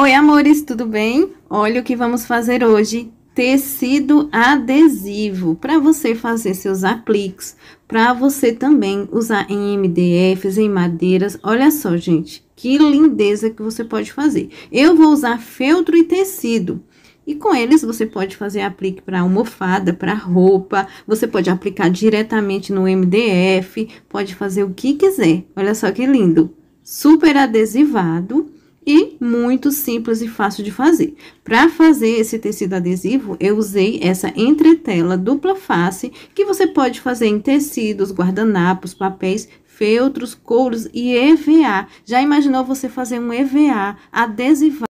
Oi, amores, tudo bem? Olha o que vamos fazer hoje. Tecido adesivo para você fazer seus apliques, para você também usar em MDFs, em madeiras. Olha só, gente, que lindeza que você pode fazer. Eu vou usar feltro e tecido. E com eles você pode fazer aplique para almofada, para roupa, você pode aplicar diretamente no MDF, pode fazer o que quiser. Olha só que lindo. Super adesivado e muito simples e fácil de fazer. Para fazer esse tecido adesivo, eu usei essa entretela dupla face, que você pode fazer em tecidos, guardanapos, papéis, feltros, couros e EVA. Já imaginou você fazer um EVA adesivado?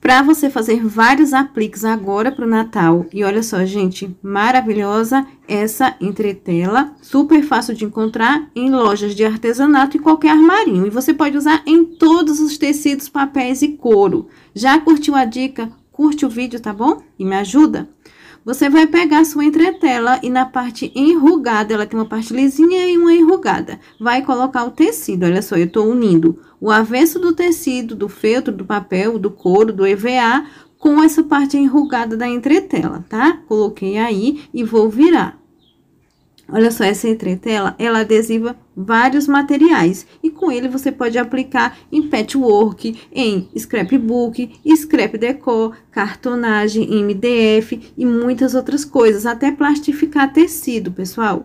para você fazer vários apliques agora para o Natal. E olha só, gente, maravilhosa essa entretela, super fácil de encontrar em lojas de artesanato e qualquer armarinho. E você pode usar em todos os tecidos, papéis e couro. Já curtiu a dica? Curte o vídeo, tá bom? E me ajuda? Você vai pegar sua entretela e na parte enrugada, ela tem uma parte lisinha e uma enrugada. Vai colocar o tecido, olha só, eu estou unindo o avesso do tecido, do feltro, do papel, do couro, do EVA, com essa parte enrugada da entretela, tá? Coloquei aí e vou virar. Olha só, essa entretela, ela adesiva vários materiais. E com ele você pode aplicar em patchwork, em scrapbook, scrap decor, cartonagem, MDF e muitas outras coisas, até plastificar tecido, pessoal.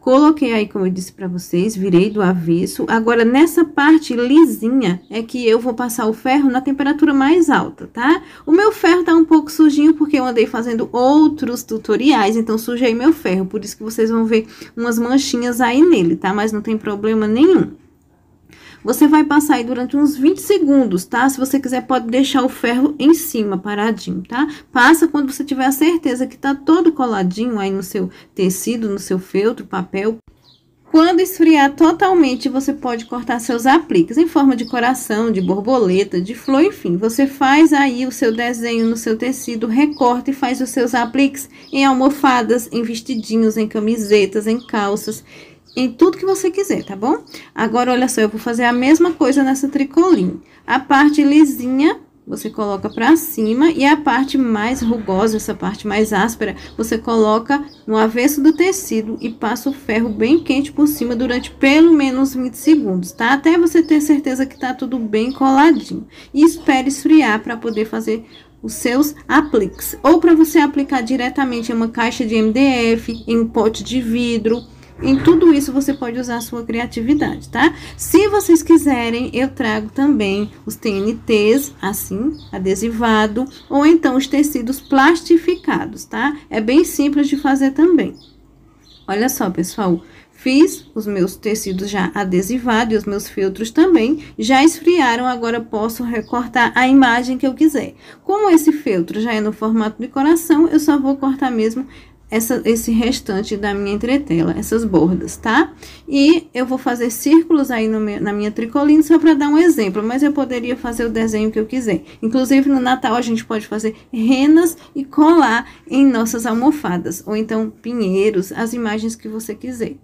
Coloquei aí, como eu disse para vocês, virei do avesso. Agora, nessa parte lisinha, é que eu vou passar o ferro na temperatura mais alta, tá? O meu ferro tá um pouco sujinho, porque eu andei fazendo outros tutoriais, então sujei meu ferro. Por isso que vocês vão ver umas manchinhas aí nele, tá? Mas não tem problema nenhum. Você vai passar aí durante uns 20 segundos, tá? Se você quiser, pode deixar o ferro em cima, paradinho, tá? Passa quando você tiver a certeza que tá todo coladinho aí no seu tecido, no seu feltro, papel. Quando esfriar totalmente, você pode cortar seus apliques em forma de coração, de borboleta, de flor, enfim. Você faz aí o seu desenho no seu tecido, recorta e faz os seus apliques em almofadas, em vestidinhos, em camisetas, em calças em tudo que você quiser, tá bom? Agora, olha só, eu vou fazer a mesma coisa nessa tricoline. A parte lisinha, você coloca pra cima, e a parte mais rugosa, essa parte mais áspera, você coloca no avesso do tecido e passa o ferro bem quente por cima durante pelo menos 20 segundos, tá? Até você ter certeza que tá tudo bem coladinho. E espere esfriar para poder fazer os seus apliques. Ou para você aplicar diretamente em uma caixa de MDF, em um pote de vidro em tudo isso você pode usar a sua criatividade, tá? Se vocês quiserem, eu trago também os TNTs, assim, adesivado, ou então os tecidos plastificados, tá? É bem simples de fazer também. Olha só, pessoal, Fiz os meus tecidos já adesivados e os meus feltros também já esfriaram, agora posso recortar a imagem que eu quiser. Como esse feltro já é no formato de coração, eu só vou cortar mesmo essa, esse restante da minha entretela, essas bordas, tá? E eu vou fazer círculos aí meu, na minha tricoline só para dar um exemplo, mas eu poderia fazer o desenho que eu quiser. Inclusive, no Natal, a gente pode fazer renas e colar em nossas almofadas, ou então pinheiros, as imagens que você quiser.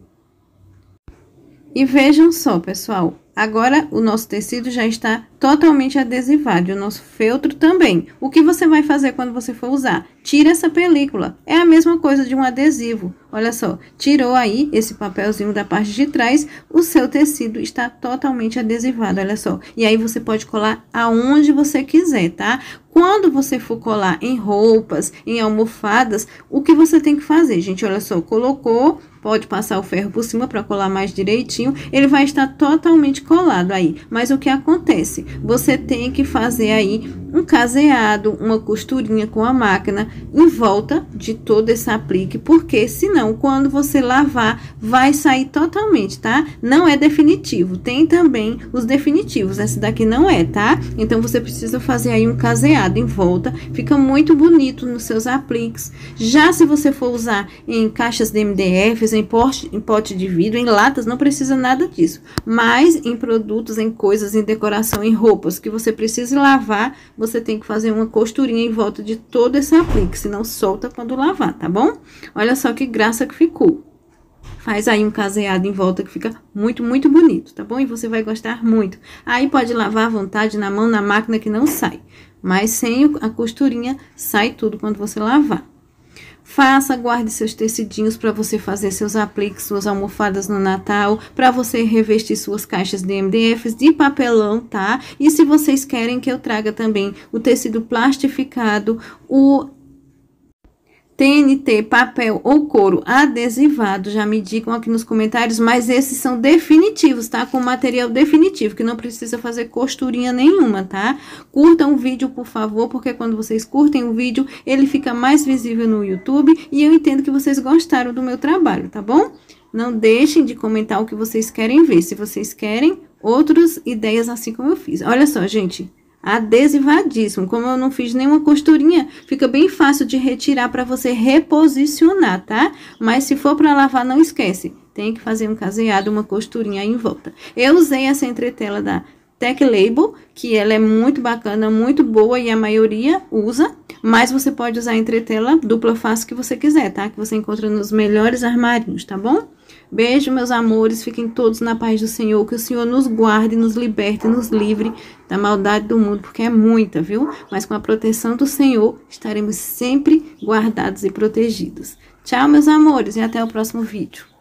E vejam só, pessoal, Agora, o nosso tecido já está totalmente adesivado e o nosso feltro também. O que você vai fazer quando você for usar? Tira essa película. É a mesma coisa de um adesivo. Olha só, tirou aí esse papelzinho da parte de trás, o seu tecido está totalmente adesivado, olha só. E aí você pode colar aonde você quiser, tá? Quando você for colar em roupas, em almofadas, o que você tem que fazer, gente? Olha só, colocou pode passar o ferro por cima para colar mais direitinho, ele vai estar totalmente colado aí. Mas o que acontece? Você tem que fazer aí um caseado, uma costurinha com a máquina em volta de todo esse aplique, porque senão quando você lavar vai sair totalmente, tá? Não é definitivo. Tem também os definitivos, Esse daqui não é, tá? Então você precisa fazer aí um caseado em volta, fica muito bonito nos seus apliques. Já se você for usar em caixas de MDF coisas em pote, em pote de vidro, em latas, não precisa nada disso. Mas em produtos, em coisas, em decoração, em roupas que você precise lavar, você tem que fazer uma costurinha em volta de todo esse aplique, senão solta quando lavar, tá bom? Olha só que graça que ficou. Faz aí um caseado em volta que fica muito, muito bonito, tá bom? E você vai gostar muito. Aí pode lavar à vontade, na mão, na máquina, que não sai. Mas sem a costurinha, sai tudo quando você lavar. Faça, guarde seus tecidinhos para você fazer seus apliques, suas almofadas no Natal, para você revestir suas caixas de MDFs de papelão, tá? E se vocês querem que eu traga também o tecido plastificado, o TNT, papel ou couro adesivado, já me digam aqui nos comentários, mas esses são definitivos, tá? Com material definitivo, que não precisa fazer costurinha nenhuma, tá? Curtam o vídeo, por favor, porque quando vocês curtem o vídeo, ele fica mais visível no YouTube e eu entendo que vocês gostaram do meu trabalho, tá bom? Não deixem de comentar o que vocês querem ver, se vocês querem outras ideias assim como eu fiz. Olha só, gente, adesivadíssimo. Como eu não fiz nenhuma costurinha, fica bem fácil de retirar para você reposicionar, tá? Mas se for para lavar, não esquece. Tem que fazer um caseado, uma costurinha aí em volta. Eu usei essa entretela da Tech Label, que ela é muito bacana, muito boa e a maioria usa, mas você pode usar a entretela dupla face que você quiser, tá? Que você encontra nos melhores armarinhos, tá bom? Beijo, meus amores, fiquem todos na paz do Senhor, que o Senhor nos guarde, nos liberte, nos livre da maldade do mundo, porque é muita, viu? Mas com a proteção do Senhor, estaremos sempre guardados e protegidos. Tchau, meus amores, e até o próximo vídeo.